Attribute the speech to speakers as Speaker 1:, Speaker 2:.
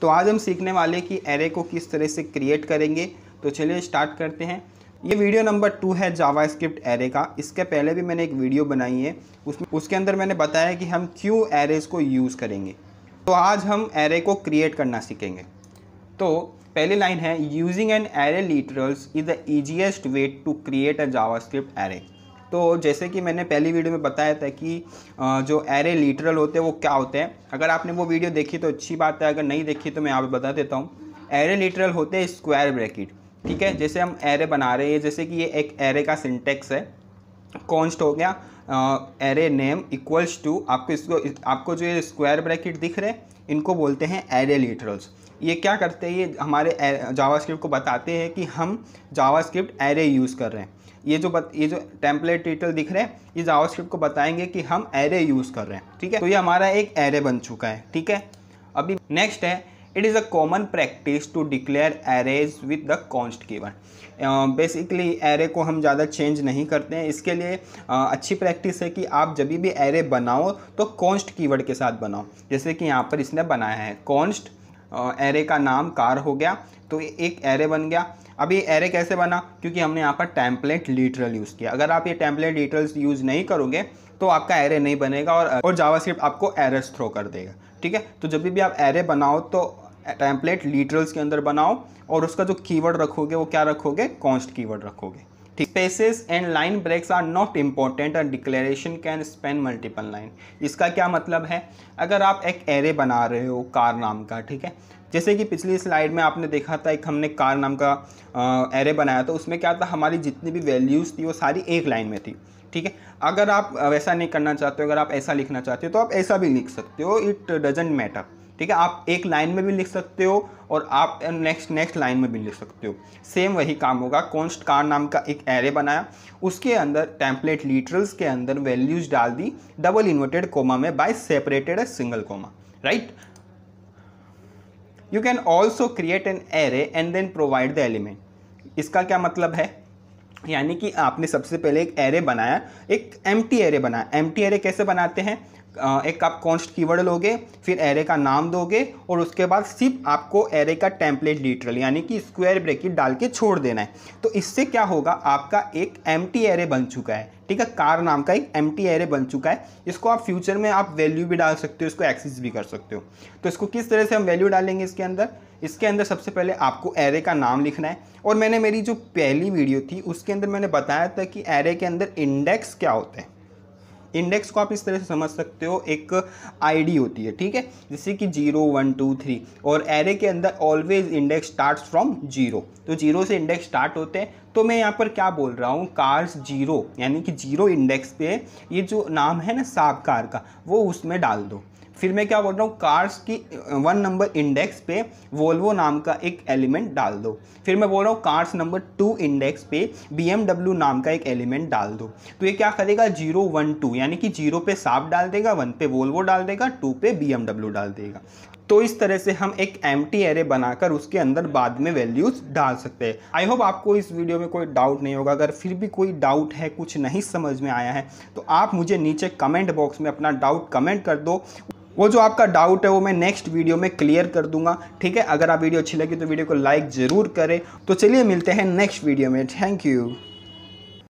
Speaker 1: तो आज हम सीखने वाले कि एरे को किस तरह से क्रिएट करेंगे तो चलिए स्टार्ट करते हैं ये वीडियो नंबर टू है जावा स्क्रिप्ट एरे का इसके पहले भी मैंने एक वीडियो बनाई है उसमें उसके अंदर मैंने बताया कि हम क्यों एरेज को यूज़ करेंगे तो आज हम एरे को क्रिएट करना सीखेंगे तो पहली लाइन है using an array literals is the easiest way to create a JavaScript array तो जैसे कि मैंने पहली वीडियो में बताया था कि जो एरे लिटरल होते हैं वो क्या होते हैं अगर आपने वो वीडियो देखी तो अच्छी बात है अगर नहीं देखी तो मैं आप बता देता हूँ एरे लिटरल होते हैं स्क्वायर ब्रैकेट ठीक है जैसे हम एरे बना रहे हैं जैसे कि ये एक एरे का सिंटेक्स है कॉन्स्ट हो गया एरे नेम इक्वल्स टू आपको इसको आपको जो ये स्क्वायर ब्रैकेट दिख रहे इनको बोलते हैं एरे लिटरल्स ये क्या करते हैं ये हमारे जावास्क्रिप्ट को बताते हैं कि हम जावास्क्रिप्ट एरे यूज़ कर रहे हैं ये जो बत, ये जो टेम्पलेट टिटल दिख रहे हैं ये जावास्क्रिप्ट को बताएंगे कि हम एरे यूज़ कर रहे हैं ठीक है तो ये हमारा एक एरे बन चुका है ठीक है अभी नेक्स्ट है it is a common practice to declare arrays with the const given basically uh, array को हम ज़्यादा चेंज नहीं करते हैं इसके लिए uh, अच्छी प्रैक्टिस है कि आप जब भी एरे बनाओ तो कॉन्स्ट कीवर्ड के साथ बनाओ जैसे कि यहाँ पर इसने बनाया है कॉन्स्ट एरे uh, का नाम कार हो गया तो एक एरे बन गया अब ये एरे कैसे बना क्योंकि हमने यहाँ पर टैम्पलेट लीटरल यूज़ किया अगर आप ये टैम्पलेट लीटरल्स यूज़ नहीं करोगे तो आपका एरे नहीं बनेगा और और जावास्क्रिप्ट आपको एरर्स थ्रो कर देगा ठीक है तो जब भी आप एरे बनाओ तो टैंपलेट लीटरल्स के अंदर बनाओ और उसका जो कीवर्ड रखोगे वो क्या रखोगे कॉन्स्ट कीवर्ड रखोगे ठीक spaces and line breaks are not important and declaration can span multiple line इसका क्या मतलब है अगर आप एक एरे बना रहे हो कार नाम का ठीक है जैसे कि पिछली स्लाइड में आपने देखा था एक हमने कार नाम का आ, एरे बनाया था उसमें क्या था हमारी जितनी भी वैल्यूज़ थी वो सारी एक लाइन में थी ठीक है अगर आप वैसा नहीं करना चाहते हो अगर आप ऐसा लिखना चाहते हो तो आप ऐसा भी लिख सकते हो इट डजेंट मैटर ठीक है आप एक लाइन में भी लिख सकते हो और आप नेक्स्ट नेक्स्ट लाइन में भी लिख सकते हो सेम वही काम होगा कॉन्स्ट कार नाम का एक एरे बनाया उसके अंदर टेम्पलेट लीटरल्स के अंदर वैल्यूज डाल दी डबल इन्वर्टेड कोमा में by separated single comma right you can also create an array and then provide the element इसका क्या मतलब है यानी कि आपने सबसे पहले एक एरे बनाया एक एम एरे बनाया एम एरे कैसे बनाते हैं एक आप कॉन्स्ट कीवर्ड लोगे फिर एरे का नाम दोगे और उसके बाद सिर्फ आपको एरे का टेम्पलेट लीटरल यानी कि स्क्वायर ब्रैकेट डाल के छोड़ देना है तो इससे क्या होगा आपका एक एम एरे बन चुका है ठीक है कार नाम का एक एम टी एरे बन चुका है इसको आप फ्यूचर में आप वैल्यू भी डाल सकते हो इसको एक्सेस भी कर सकते हो तो इसको किस तरह से हम वैल्यू डालेंगे इसके अंदर इसके अंदर सबसे पहले आपको एरे का नाम लिखना है और मैंने मेरी जो पहली वीडियो थी उसके अंदर मैंने बताया था कि एरे के अंदर इंडेक्स क्या होते हैं इंडेक्स को आप इस तरह से समझ सकते हो एक आईडी होती है ठीक है जैसे कि जीरो वन टू थ्री और एरे के अंदर always index start from zero तो जीरो से इंडेक्स स्टार्ट होते हैं तो मैं यहाँ पर क्या बोल रहा हूँ कार्स जीरो यानी कि जीरो इंडेक्स पे ये जो नाम है ना साब कार का वो उसमें डाल दो फिर मैं क्या बोल रहा हूँ कार्स की वन नंबर इंडेक्स पे वोल्वो नाम का एक एलिमेंट डाल दो फिर मैं बोल रहा हूँ कार्स नंबर टू इंडेक्स पे बी नाम का एक एलिमेंट डाल दो तो ये क्या करेगा जीरो वन टू यानी कि जीरो पे साफ डाल देगा वन पे वोल्वो डाल देगा टू पे बी डाल देगा तो इस तरह से हम एक एम टी एरे बनाकर उसके अंदर बाद में वैल्यूज डाल सकते हैं आई होप आपको इस वीडियो में कोई डाउट नहीं होगा अगर फिर भी कोई डाउट है कुछ नहीं समझ में आया है तो आप मुझे नीचे कमेंट बॉक्स में अपना डाउट कमेंट कर दो वो जो आपका डाउट है वो मैं नेक्स्ट वीडियो में क्लियर कर दूंगा ठीक है अगर आप वीडियो अच्छी लगी तो वीडियो को लाइक ज़रूर करें तो चलिए मिलते हैं नेक्स्ट वीडियो में थैंक यू